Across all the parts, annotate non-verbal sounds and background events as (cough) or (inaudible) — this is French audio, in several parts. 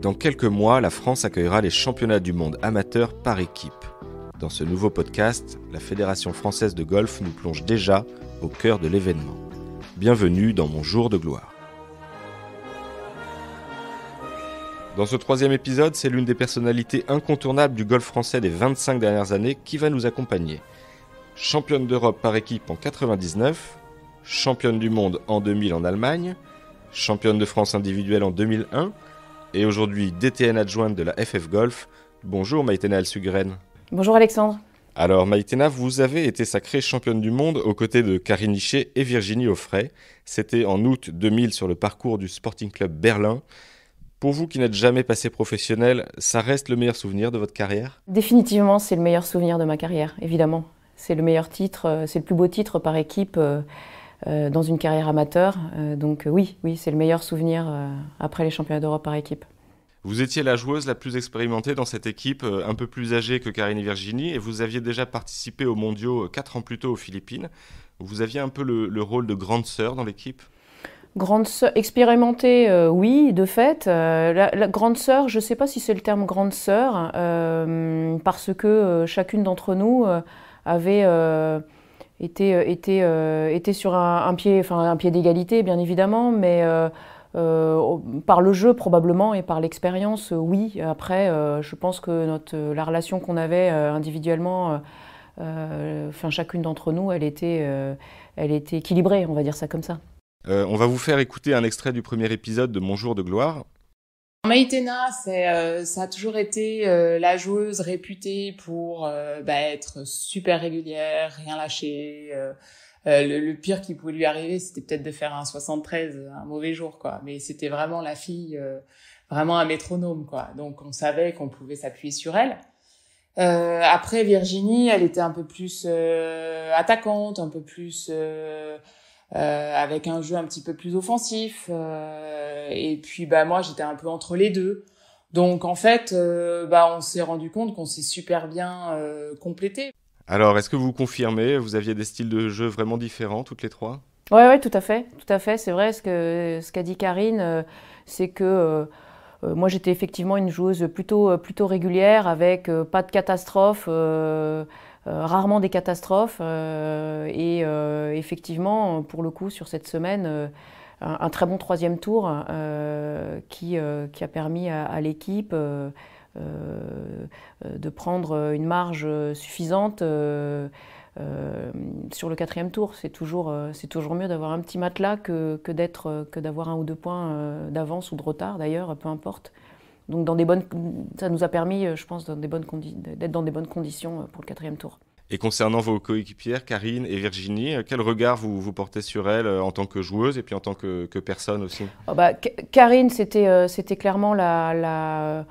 Dans quelques mois, la France accueillera les championnats du monde amateurs par équipe. Dans ce nouveau podcast, la Fédération française de golf nous plonge déjà au cœur de l'événement. Bienvenue dans mon jour de gloire. Dans ce troisième épisode, c'est l'une des personnalités incontournables du golf français des 25 dernières années qui va nous accompagner. Championne d'Europe par équipe en 1999, championne du monde en 2000 en Allemagne, championne de France individuelle en 2001, et aujourd'hui DTN adjointe de la FF Golf. Bonjour Maïtena Alsugren. Bonjour Alexandre. Alors Maïtena, vous avez été sacrée championne du monde aux côtés de Karine Lichet et Virginie Offray. C'était en août 2000 sur le parcours du Sporting Club Berlin. Pour vous qui n'êtes jamais passé professionnel, ça reste le meilleur souvenir de votre carrière Définitivement, c'est le meilleur souvenir de ma carrière, évidemment. C'est le meilleur titre, euh, c'est le plus beau titre par équipe. Euh, euh, dans une carrière amateur. Euh, donc euh, oui, oui, c'est le meilleur souvenir après les championnats d'Europe par équipe. Vous étiez la joueuse la plus expérimentée dans cette équipe, un peu plus âgée que Karine et Virginie, et vous aviez déjà participé aux mondiaux 4 ans plus tôt aux Philippines. Vous aviez un peu le, rôle de grande sœur dans l'équipe Grande sœur, expérimentée, oui, de fait. la, grande sœur, je ne sais pas si c'est le terme grande sœur, parce que chacune d'entre nous avait était, euh, euh, était, sur un, pied, enfin pied d'égalité bien évidemment, mais euh, par le jeu probablement et par l'expérience, oui. Après, je pense que notre, la relation qu'on avait individuellement, enfin chacune d'entre nous, elle était, elle était équilibrée, on va dire ça comme ça. on va vous faire écouter un extrait du premier épisode de Mon jour de gloire. Maïtena, euh, ça a toujours été euh, la joueuse réputée pour euh, bah, être super régulière, rien lâcher. Euh, le, pire qui pouvait lui arriver, c'était peut-être de faire un 73, un mauvais jour, quoi. Mais c'était vraiment la fille, vraiment un métronome, quoi. Donc on savait qu'on pouvait s'appuyer sur elle. après Virginie, elle était un peu plus attaquante, un peu plus euh, avec un jeu un petit peu plus offensif. Euh, et puis bah moi j'étais un peu entre les deux. Donc en fait, euh, bah on s'est rendu compte qu'on s'est super bien complété. Alors est-ce que vous confirmez, vous aviez des styles de jeu vraiment différents toutes les trois Oui, ouais, tout à fait, tout à fait. C'est vrai ce que ce qu'a dit Karine, c'est que moi, j'étais effectivement une joueuse plutôt, plutôt régulière, avec pas de catastrophe. Euh, euh, rarement des catastrophes. Euh, et euh, effectivement, pour le coup, sur cette semaine, un, très bon troisième tour qui, a permis à, l'équipe de prendre une marge suffisante. sur le quatrième tour, c'est toujours, mieux d'avoir un petit matelas que, que d'avoir un ou deux points d'avance ou de retard d'ailleurs, peu importe. Donc dans des bonnes, ça nous a permis, euh, je pense, d'être dans des bonnes conditions euh, pour le quatrième tour. Et concernant vos coéquipières, Karine et Virginie, euh, quel regard vous, vous portez sur elles en tant que joueuse et puis en tant que, que personne aussi oh bah, Karine, c'était c'était clairement la, la,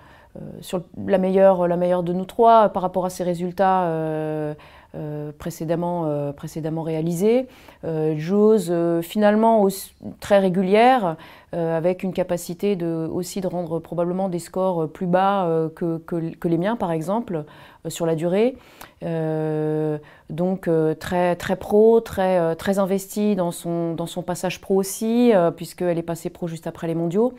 sur la, meilleure, la meilleure de nous trois par rapport à ses résultats. Euh, précédemment, euh, précédemment réalisées. Joueuse euh, finalement très régulière, avec une capacité de, aussi de rendre probablement des scores plus bas que, que, les miens par exemple sur la durée. donc très, très pro, très, très investie dans son, dans son passage pro aussi, puisqu'elle est passée pro juste après les mondiaux.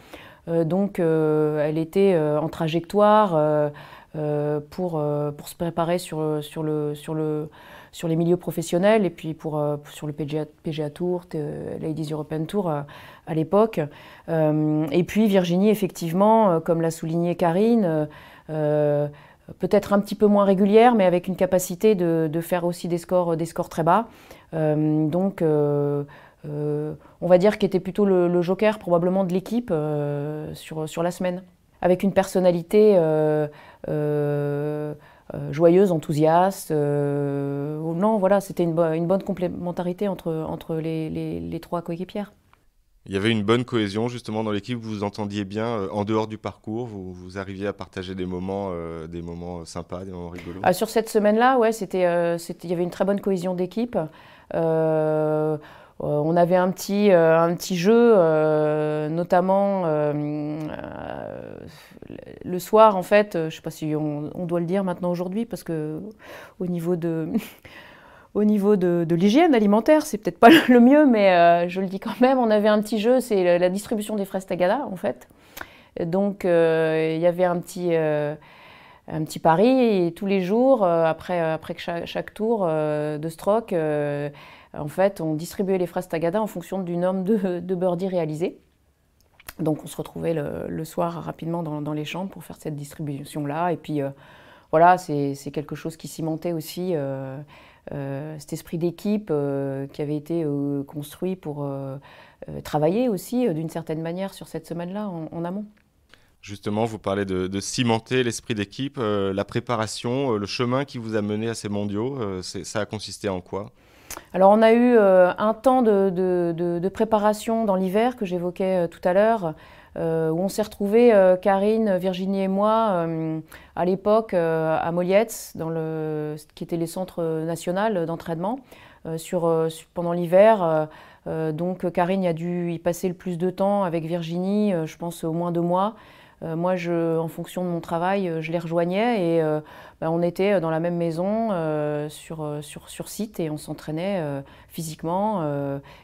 donc elle était en trajectoire euh, pour, euh, pour se préparer sur, euh, sur, le, sur, le, sur les milieux professionnels et puis pour, sur le PGA, Tour, Ladies European Tour à l'époque. et puis Virginie, effectivement, comme l'a souligné Karine, peut-être un petit peu moins régulière, mais avec une capacité de, de faire aussi des scores, des scores très bas. donc, on va dire qu'elle était plutôt le, le, joker probablement de l'équipe sur, sur la semaine avec une personnalité euh, euh, euh, joyeuse, enthousiaste. Oh non, voilà, c'était une, une, bonne complémentarité entre, entre les, les, trois coéquipières. Il y avait une bonne cohésion justement dans l'équipe, vous vous entendiez bien en dehors du parcours, vous, vous, arriviez à partager des moments, des moments sympas, des moments rigolos. Ah, sur cette semaine-là, ouais, c'était, c'était, il y avait une très bonne cohésion d'équipe. Euh, on avait un petit, euh, un petit jeu, euh, notamment le soir, en fait, je ne sais pas si on, doit le dire maintenant aujourd'hui, parce que au niveau de. (laughs) au niveau de, l'hygiène alimentaire, c'est peut-être pas le mieux, mais je le dis quand même, on avait un petit jeu, c'est la, distribution des fraises Tagada, en fait. donc, il y avait un petit, un petit pari, et tous les jours, après, après chaque tour de stroke, en fait, on distribuait les phrases tagada en fonction du nombre de, de birdies réalisés. Donc on se retrouvait le, soir rapidement dans, les chambres pour faire cette distribution-là. Et puis euh, voilà, c'est quelque chose qui cimentait aussi euh, euh, cet esprit d'équipe qui avait été construit pour travailler aussi d'une certaine manière sur cette semaine-là en, amont. Justement, vous parlez de, de cimenter l'esprit d'équipe, la préparation, le chemin qui vous a mené à ces mondiaux, ça a consisté en quoi alors on a eu euh, un temps de, préparation dans l'hiver que j'évoquais euh, tout à l'heure, euh, où on s'est retrouvés, Karine, Virginie et moi, à l'époque à Molietz, dans qui était les centres nationaux d'entraînement, pendant l'hiver. donc Karine a dû y passer le plus de temps avec Virginie, je pense au moins deux mois. Euh, moi, je, en fonction de mon travail, euh, je les rejoignais et euh, bah, on était dans la même maison sur, sur, sur, site et on s'entraînait physiquement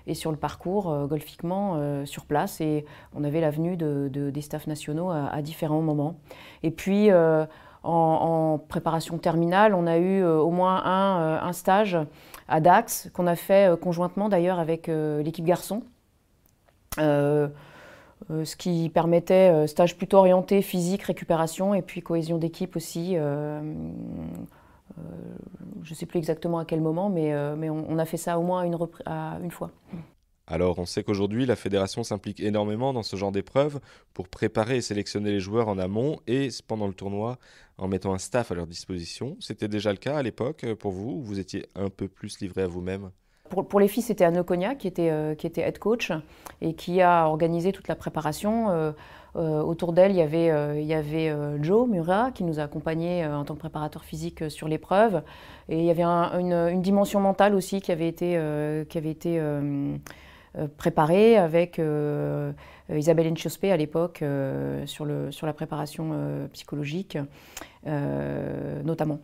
et sur le parcours golfiquement sur place. Et on avait l'avenue de, des staffs nationaux à, différents moments. Et puis, en, préparation terminale, on a eu au moins un, un, stage à Dax qu'on a fait conjointement d'ailleurs avec l'équipe garçon. Euh, ce qui permettait euh, stage plutôt orienté, physique, récupération et puis cohésion d'équipe aussi. Euh, je ne sais plus exactement à quel moment, mais, on, a fait ça au moins une, à une fois. Alors on sait qu'aujourd'hui la fédération s'implique énormément dans ce genre d'épreuves pour préparer et sélectionner les joueurs en amont et pendant le tournoi en mettant un staff à leur disposition. C'était déjà le cas à l'époque pour vous, vous étiez un peu plus livré à vous-même pour, les filles, c'était Anne Oconia qui était, euh, qui était head coach et qui a organisé toute la préparation. Euh, euh, autour d'elle, il y avait, il y avait Joe Murat qui nous a accompagnés en tant que préparateur physique sur l'épreuve. Et il y avait une, une, dimension mentale aussi qui avait été, qui avait été préparée avec Isabelle Enchospé à l'époque sur, sur la préparation psychologique notamment.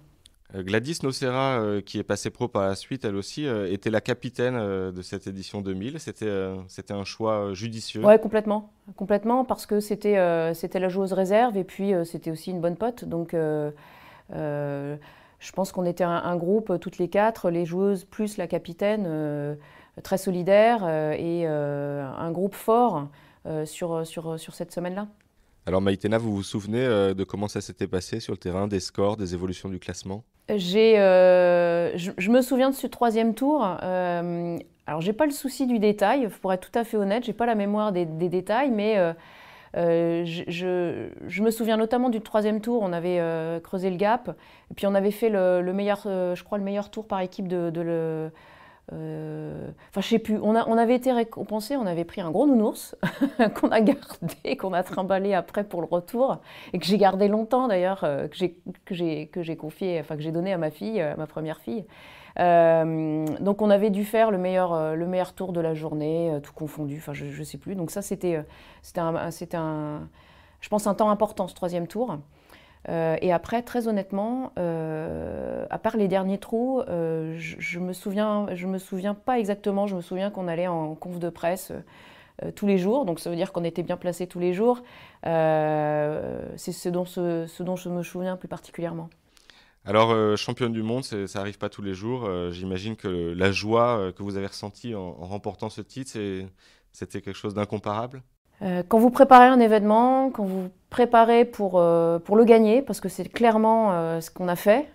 Euh, Gladys Nocera, euh, qui est passée pro par la suite, elle aussi, euh, était la capitaine de cette édition 2000. C'était c'était un choix judicieux. Oui, complètement. Complètement, parce que c'était c'était la joueuse réserve et puis c'était aussi une bonne pote. Donc. je pense qu'on était un, groupe, toutes les quatre, les joueuses plus la capitaine, très solidaire et un groupe fort sur, sur, sur, cette semaine-là. Alors Maïtena, vous vous souvenez de comment ça s'était passé sur le terrain, des scores, des évolutions du classement j'ai, euh, je, me souviens de ce troisième tour. alors euh, alors, j'ai pas le souci du détail, pour être tout à fait honnête, j'ai pas la mémoire des, détails, mais euh, je, me souviens notamment du troisième tour. On avait creusé le gap, et puis on avait fait le, meilleur, je crois, le meilleur tour par équipe de, de le, euh, enfin, on, avait été récompensés. on avait pris un gros nounours (laughs) qu'on a gardé, qu'on a trimballé après pour le retour, et que j'ai gardé longtemps d'ailleurs, euh, que j'ai confié, enfin que j'ai donné à ma fille, euh, ma première fille. donc on avait dû faire le meilleur, le meilleur tour de la journée, tout confondu, je ne sais plus. Donc ça c'était un, un, je pense, un temps important ce troisième tour. Euh, et après, très honnêtement, euh, à part les derniers trous, euh, je, me souviens, je me souviens pas exactement. Je me souviens qu'on allait en conf de presse tous les jours, donc ça veut dire qu'on était bien placé tous les jours. c'est ce dont, je me souviens plus particulièrement. Alors, championne du monde, ça n'arrive pas tous les jours. J'imagine que la joie que vous avez ressentie en, en remportant ce titre, c'était quelque chose d'incomparable euh, quand vous préparez un événement, quand vous préparez pour, euh, pour le gagner, parce que c'est clairement euh, ce qu'on a fait,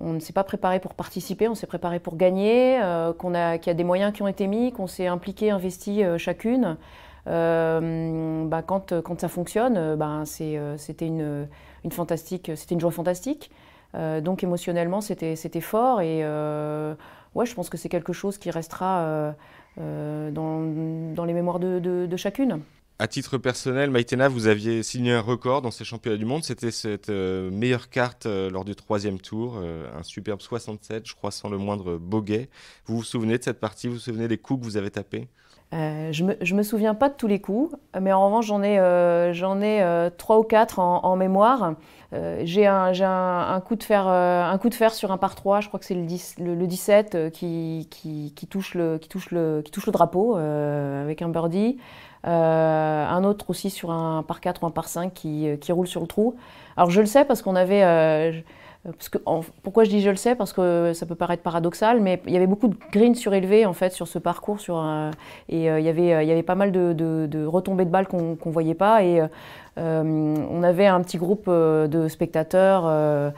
on ne s'est pas préparé pour participer, on s'est préparé pour gagner, qu'on a, qu'il y a des moyens qui ont été mis, qu'on s'est impliqué, investi chacune. Bah, quand, quand ça fonctionne, ben c'était une, une fantastique, c'était une joie fantastique. donc émotionnellement, c'était, c'était fort et ouais, je pense que c'est quelque chose qui restera euh, dans, dans, les mémoires de, de chacune à titre personnel, Maïtena, vous aviez signé un record dans ces championnats du monde. C'était cette euh, meilleure carte euh, lors du troisième tour, euh, un superbe 67, je crois, sans le moindre boguet. Vous vous souvenez de cette partie Vous vous souvenez des coups que vous avez tapés je me, me souviens pas de tous les coups, mais en revanche, j'en ai, ai trois ou quatre en, mémoire. j'ai un, coup de fer, un coup de fer sur un par 3, je crois que c'est le, le, 17 qui, qui, touche le, qui, touche le, qui touche le drapeau avec un birdie. Euh, un autre aussi sur un par 4 ou un par 5 qui, euh, qui roule sur le trou. Alors je le sais parce qu'on avait... Euh, parce que, pourquoi je dis je le sais Parce que ça peut paraître paradoxal, mais il y avait beaucoup de greens surélevés en fait sur ce parcours, sur et il, y avait, il y avait pas mal de, retombées de balles qu'on ne voyait pas, et on avait un petit groupe de spectateurs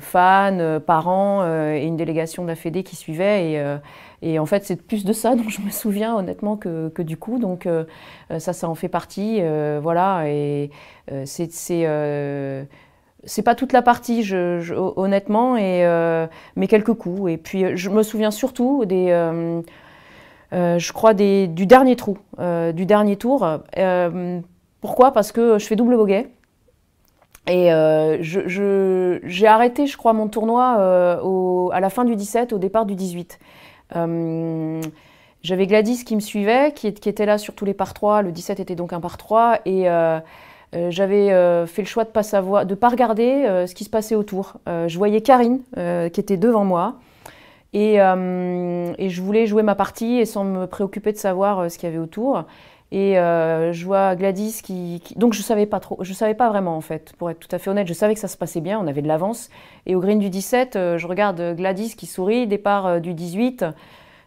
fans, euh, parents euh, et une délégation de la Fédé qui suivait. Euh, et, en fait, c'est plus de ça dont je me souviens honnêtement que, du coup. Donc ça, ça en fait partie. voilà. Et c'est c'est pas toute la partie, je, honnêtement, et, mais quelques coups. Et puis, je me souviens surtout des. je crois des, du dernier trou, du dernier tour. pourquoi Parce que je fais double bogey. Et euh, j'ai arrêté, je crois, mon tournoi euh, à la fin du 17, au départ du 18. Euh, j'avais Gladys qui me suivait, qui, était là sur tous les par 3. Le 17 était donc un par 3. Et j'avais fait le choix de ne pas regarder ce qui se passait autour. je voyais Karine qui était devant moi et, et, je voulais jouer ma partie et sans me préoccuper de savoir ce qu'il y avait autour. Et euh, je vois Gladys qui, Donc je savais pas trop, je savais pas vraiment en fait, pour être tout à fait honnête, je savais que ça se passait bien, on avait de l'avance. Et au green du 17, euh, je regarde Gladys qui sourit, départ euh, du 18,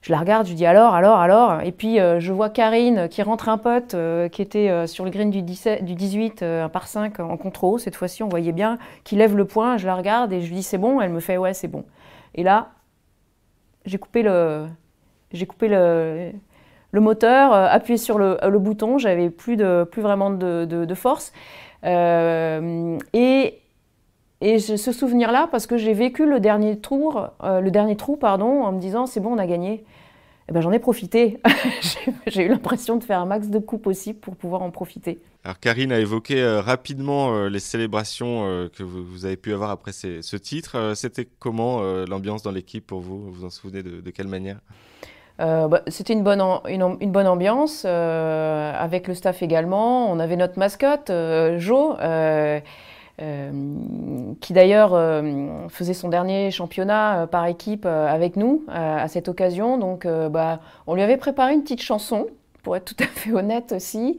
je la regarde, je dis alors, alors, alors. Et puis je vois Karine qui rentre un pote qui était sur le green du, 17, du 18, un par 5 en contre contrôle, cette fois-ci on voyait bien, qui lève le poing. je la regarde et je lui dis c'est bon, elle me fait ouais c'est bon. Et là, j'ai coupé le... J'ai coupé le le moteur, euh, appuyer sur euh, le, bouton, j'avais plus, de, plus vraiment de, de, force. Euh, et, et ce souvenir-là, parce que j'ai vécu le dernier, tour, le dernier trou pardon, en me disant c'est bon, on a gagné. Eh ben, j'en ai profité. (laughs) j'ai eu l'impression de faire un max de coups possible pour pouvoir en profiter. Alors Karine a évoqué rapidement les célébrations que vous, avez pu avoir après ce titre. C'était comment l'ambiance dans l'équipe pour vous Vous vous en souvenez de, de quelle manière euh, bah, c'était une bonne, une, bonne ambiance, euh, avec le staff également. On avait notre mascotte, euh, Jo, qui d'ailleurs faisait son dernier championnat par équipe avec nous à cette occasion. Donc, bah, on lui avait préparé une petite chanson, pour être tout à fait honnête aussi,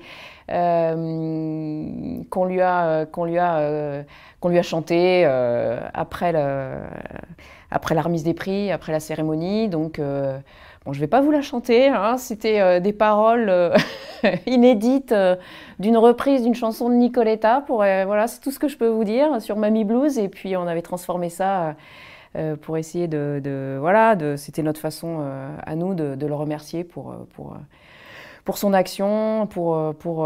qu'on lui a, qu'on lui a, lui a chanté après, le, après la remise des prix, après la cérémonie. Donc, Bon, je ne vais pas vous la chanter, hein, c'était euh, des paroles euh, (laughs) inédites euh, d'une reprise d'une chanson de Nicoletta. Pour, voilà, c'est tout ce que je peux vous dire sur Mamie Blues. Et puis on avait transformé ça pour essayer de, voilà, de, c'était notre façon à nous de, le remercier pour, pour, pour son action, pour, pour,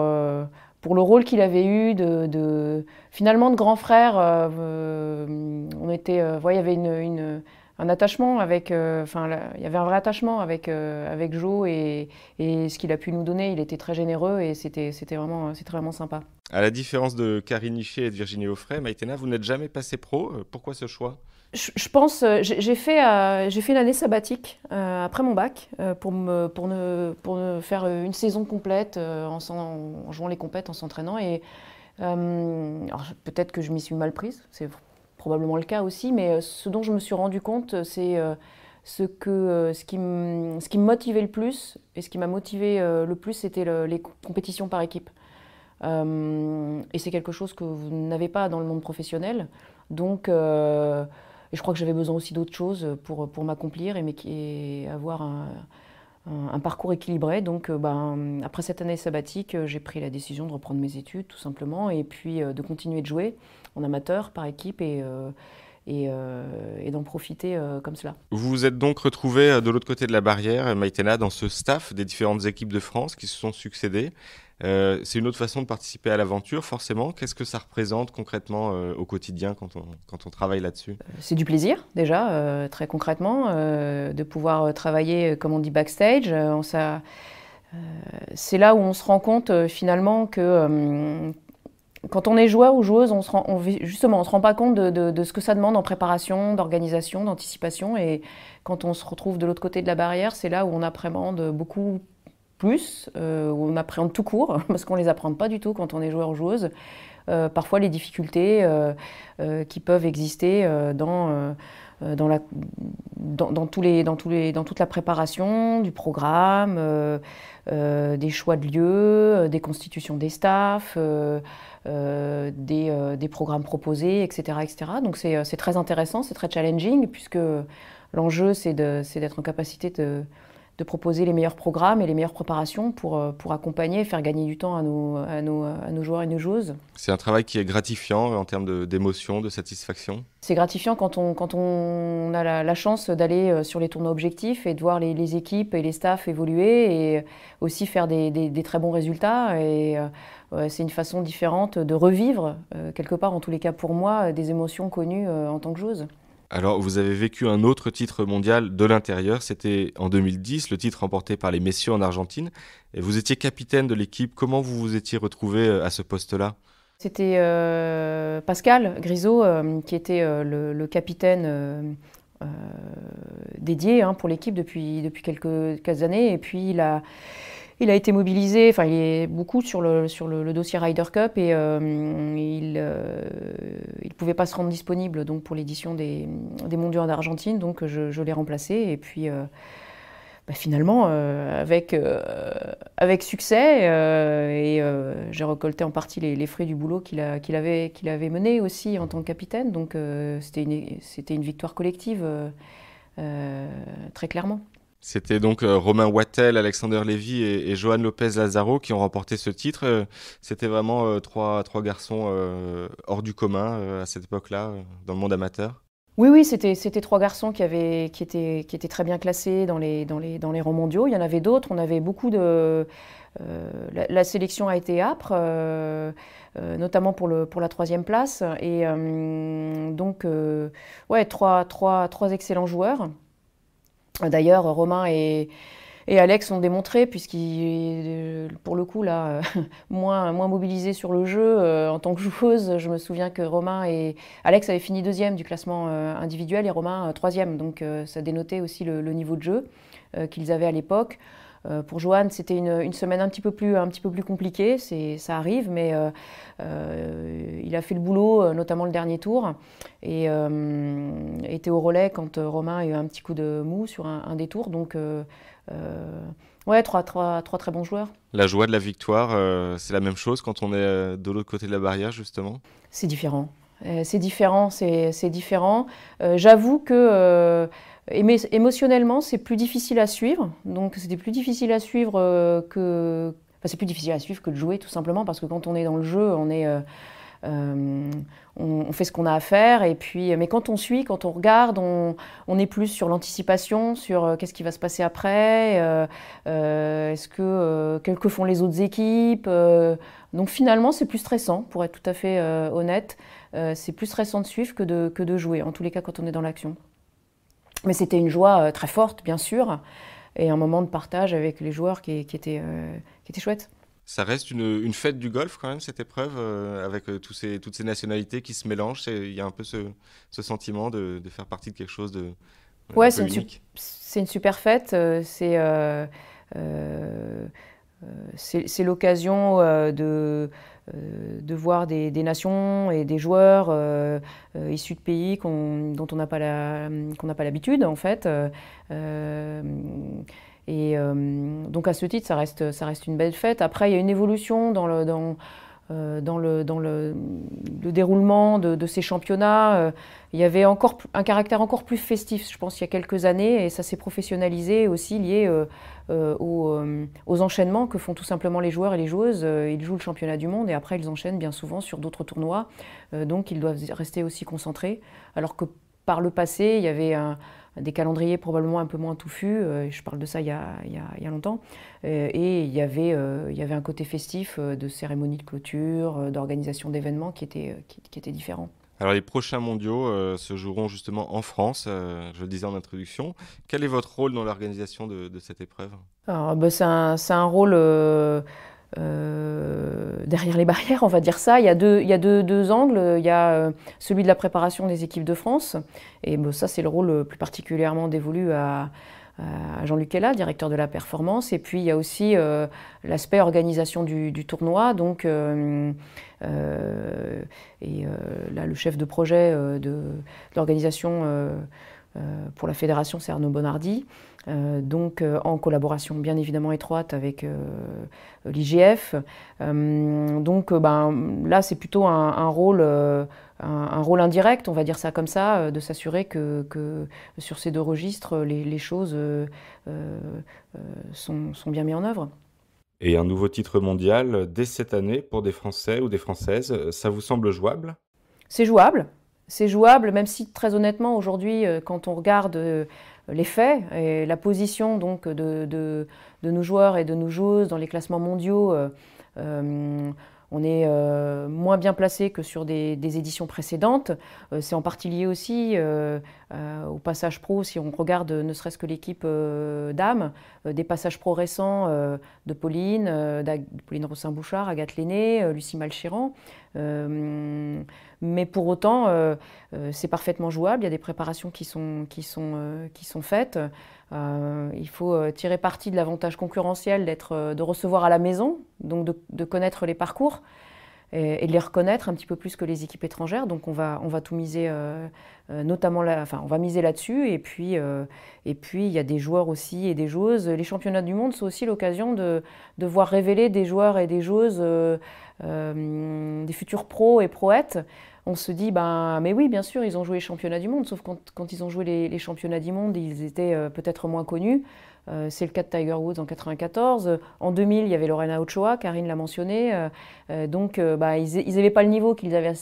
pour le rôle qu'il avait eu de, finalement de grand frère. on était, il y avait une un attachement avec, euh, enfin, il y avait un vrai attachement avec euh, avec Joe et, et ce qu'il a pu nous donner. Il était très généreux et c'était c'était vraiment c'était vraiment sympa. À la différence de Karine Nichet et de Virginie Offray, Maïtena, vous n'êtes jamais passée pro. Euh, pourquoi ce choix je, pense, j'ai fait, j'ai fait une année sabbatique après mon bac pour, me, pour, ne, pour faire une saison complète en, jouant les compètes, en s'entraînant. Et peut-être que je m'y suis mal prise, c'est probablement le cas aussi, mais euh, ce dont je me suis rendu compte, euh, c'est euh, ce, que, ce, qui me, ce qui me motivait le plus, et ce qui m'a motivé le plus, c'était les compétitions par équipe. et c'est quelque chose que vous n'avez pas dans le monde professionnel. Donc, je crois que j'avais besoin aussi d'autres choses pour, pour m'accomplir et, et, avoir un, un parcours équilibré. Donc, euh, ben, après cette année sabbatique, euh, j'ai pris la décision de reprendre mes études, tout simplement, et puis euh, de continuer de jouer en amateur, par équipe, et, d'en profiter comme cela. Vous vous êtes donc retrouvé de l'autre côté de la barrière, Maïtena, dans ce staff des différentes équipes de France qui se sont succédées. Euh, c'est une autre façon de participer à l'aventure, forcément. Qu'est-ce que ça représente concrètement euh, au quotidien quand on, quand on travaille là-dessus euh, C'est du plaisir, déjà, très concrètement, de pouvoir travailler, comme on dit, backstage. ça, c'est là où on se rend compte finalement que quand on est joueur ou joueuse, on se on, justement, on se rend pas compte de, ce que ça demande en préparation, d'organisation, d'anticipation. Et quand on se retrouve de l'autre côté de la barrière, c'est là où on appréhende beaucoup plus, euh, on apprend tout court, (laughs) parce qu'on ne les apprend pas du tout quand on est joueur ou joueuse. Euh, parfois les difficultés euh, euh, qui peuvent exister dans, dans, la, tous les, dans, tous les, dans toute la préparation du programme, des choix de lieux, des constitutions des staffs, des, programmes proposés, etc. etc. Donc c'est très intéressant, c'est très challenging, puisque l'enjeu c'est d'être en capacité de de proposer les meilleurs programmes et les meilleures préparations pour, euh, pour accompagner et faire gagner du temps à nos, à nos, à nos joueurs et nos joueuses. C'est un travail qui est gratifiant euh, en termes d'émotion, de, satisfaction C'est gratifiant quand on, quand on a la, chance d'aller euh, sur les tournois objectifs et de voir les, équipes et les staffs évoluer et aussi faire des, des, très bons résultats. Et c'est une façon différente de revivre, quelque part en tous les cas pour moi, des émotions connues en tant que joueuse. Alors, vous avez vécu un autre titre mondial de l'intérieur. C'était en 2010, le titre remporté par les messieurs en Argentine. Et vous étiez capitaine de l'équipe. Comment vous vous étiez retrouvé euh, à ce poste-là C'était euh, Pascal Grisot, euh, qui était le, capitaine dédié hein, pour l'équipe depuis, quelques, quelques, années. Et puis, il a. Il a été mobilisé, enfin il est beaucoup sur le, sur le, dossier Ryder Cup et euh, il ne euh, pouvait pas se rendre disponible donc, pour l'édition des, des mondiaux d'Argentine, donc je, l'ai remplacé et puis euh, bah, finalement avec, avec succès et j'ai récolté en partie les, frais du boulot qu'il qu'il avait, qu'il avait mené aussi en tant que capitaine, donc c'était une, une victoire collective très clairement. C'était donc euh, Romain Wattel, Alexander Lévy et, Joan Johan Lopez Lazaro qui ont remporté ce titre. Euh, c'était vraiment euh, trois, garçons hors du commun à cette époque-là, dans le monde amateur. Oui, oui, c'était, trois garçons qui, étaient, très bien classés dans les, dans rangs mondiaux. Il y en avait d'autres, on avait beaucoup de... La, sélection a été âpre, notamment pour, la troisième place. Et donc, trois excellents joueurs. D'ailleurs, Romain et, Alex ont démontré, puisqu'ils, pour le coup, là, (laughs) moins, moins mobilisés sur le jeu euh, en tant que joueuse, je me souviens que Romain et Alex avaient fini deuxième du classement euh, individuel et Romain euh, troisième. Donc ça dénotait aussi le niveau de jeu qu'ils avaient à l'époque. Euh, pour Joanne, c'était une, semaine un petit peu plus, un petit peu plus compliquée, ça arrive, mais euh, euh, il a fait le boulot, notamment le dernier tour, et était au relais quand Romain a eu un petit coup de mou sur un, des tours. Donc, Ouais, trois, trois, trois, très bons joueurs. La joie de la victoire, c'est la même chose quand on est de l'autre côté de la barrière, justement C'est différent. c'est différent, c'est différent. J'avoue que émotionnellement, c'est plus difficile à suivre. Donc, c'était plus difficile à suivre euh, que. Enfin, c'est plus difficile à suivre que de jouer, tout simplement, parce que quand on est dans le jeu, on est. Euh, euh, on, fait ce qu'on a à faire, et puis, mais quand on suit, quand on regarde, on, on est plus sur l'anticipation, sur qu'est-ce qui va se passer après, est-ce que, que font les autres équipes. donc finalement, c'est plus stressant, pour être tout à fait honnête, c'est plus stressant de suivre que de, que de jouer, en tous les cas quand on est dans l'action. Mais c'était une joie euh, très forte, bien sûr, et un moment de partage avec les joueurs qui, qui était, euh, qui chouette. Ça reste une, fête du golf quand même, cette épreuve, euh, avec tous toutes ces nationalités qui se mélangent. Il y a un peu ce, sentiment de, faire partie de quelque chose de... ouais, c'est, une une, super fête. c'est l'occasion de euh, de voir des, nations et des joueurs euh, euh, issus de pays qu'on, dont on n'a pas l'habitude en fait. et donc à ce titre, ça reste, ça reste une belle fête. Après, il y a une évolution dans le, dans, euh, dans le, dans le, déroulement de, ces championnats. Euh, il y avait encore un caractère encore plus festif, je pense, il y a quelques années, et ça s'est professionnalisé aussi lié euh, aux, enchaînements que font tout simplement les joueurs et les joueuses. Ils jouent le championnat du monde et après ils enchaînent bien souvent sur d'autres tournois, donc ils doivent rester aussi concentrés, alors que par le passé, il y avait un des calendriers probablement un peu moins touffus, euh, je parle de ça il y a, y a, longtemps, euh, et il y, avait, euh, y avait un côté festif de cérémonies de clôture, d'organisation d'événements qui était, qui, était différent. Alors les prochains mondiaux se joueront justement en France, je le disais en introduction. Quel est votre rôle dans l'organisation de, cette épreuve ah, bah, C'est un, rôle... Euh, derrière les barrières, on va dire ça. Il y a, deux, angles. Il y a euh, celui de la préparation des équipes de France, et ça c'est le rôle euh, plus particulièrement dévolu à, Jean-Luc Ella, directeur de la performance. Et puis il y a aussi l'aspect organisation du, tournoi. Donc, et là, le chef de projet de, de l'organisation pour la fédération, c'est Arnaud Bonardi. Euh, donc euh, en collaboration bien évidemment étroite avec euh, l'IGF. donc ben, là c'est plutôt un, rôle, un, rôle indirect, on va dire ça comme ça, de s'assurer que, sur ces deux registres les, choses sont, sont, bien mises en œuvre. Et un nouveau titre mondial dès cette année pour des Français ou des Françaises, ça vous semble jouable C'est jouable, c'est jouable, même si très honnêtement aujourd'hui, quand on regarde les faits et la position donc de, de, nos joueurs et de nos joueuses dans les classements mondiaux. Euh, euh, on est euh, moins bien placé que sur des, éditions précédentes. Euh, c'est en partie lié aussi euh, au passage pro, si on regarde ne serait-ce que l'équipe d'âme, des passages pro récents de Pauline, de Pauline Roussin-Bouchard, Agathe Lenné, Lucie Malchéran. mais pour autant, c'est parfaitement jouable, il y a des préparations qui qui sont faites. Euh, il faut euh, tirer parti de l'avantage concurrentiel d'être, euh, de recevoir à la maison, donc de, connaître les parcours et, de les reconnaître un petit peu plus que les équipes étrangères. Donc on va, on va tout miser, notamment, enfin on va miser là-dessus. Et puis, et puis il y a des joueurs aussi et des joueuses. Les championnats du monde, sont aussi l'occasion de, de, voir révéler des joueurs et des joueuses, des futurs pros et proètes on se dit, ben, mais oui, bien sûr, ils ont joué les championnats du monde, sauf quand, quand ils ont joué les, championnats du monde, ils étaient euh, peut-être moins connus. Euh, c'est le cas de Tiger Woods en 94. En 2000, il y avait Lorena Ochoa, Karine l'a mentionné. Euh, donc, bah, ils n'avaient pas le niveau qu'ils avaient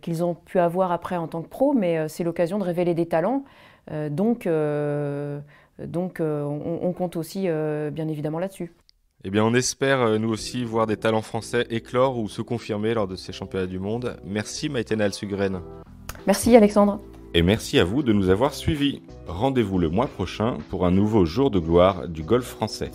qu'ils ont pu avoir après en tant que pro, mais c'est l'occasion de révéler des talents. donc, donc on, compte aussi, bien évidemment, là-dessus. Eh bien, on espère euh, nous aussi voir des talents français éclore ou se confirmer lors de ces championnats du monde. Merci Maïtena Sugren. Merci Alexandre. Et merci à vous de nous avoir suivis. Rendez-vous le mois prochain pour un nouveau jour de gloire du golf français.